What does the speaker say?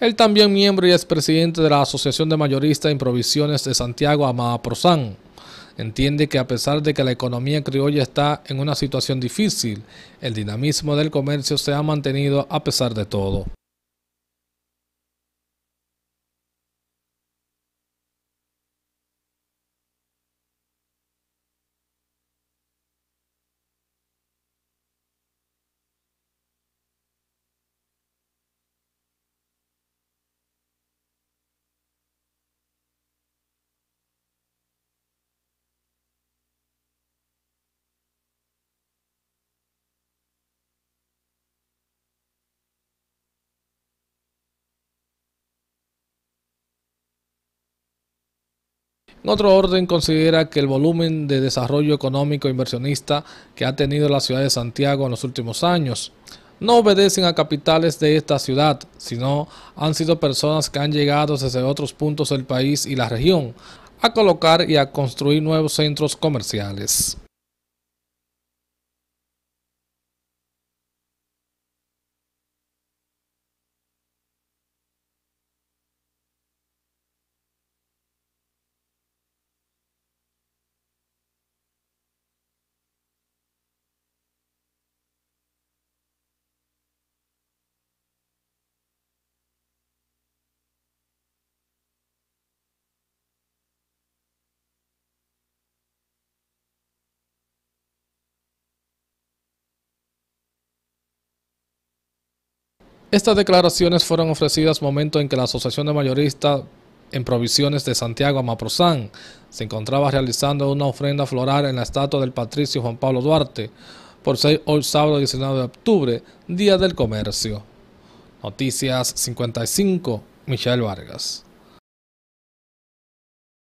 Él también miembro y expresidente de la Asociación de Mayoristas en Provisiones de Santiago, Amada Prozán. Entiende que a pesar de que la economía criolla está en una situación difícil, el dinamismo del comercio se ha mantenido a pesar de todo. otro orden, considera que el volumen de desarrollo económico inversionista que ha tenido la ciudad de Santiago en los últimos años no obedecen a capitales de esta ciudad, sino han sido personas que han llegado desde otros puntos del país y la región a colocar y a construir nuevos centros comerciales. Estas declaraciones fueron ofrecidas momento en que la Asociación de Mayoristas en Provisiones de Santiago Amaprosán se encontraba realizando una ofrenda floral en la estatua del patricio Juan Pablo Duarte por ser hoy sábado 19 de octubre, Día del Comercio. Noticias 55, Miguel Vargas.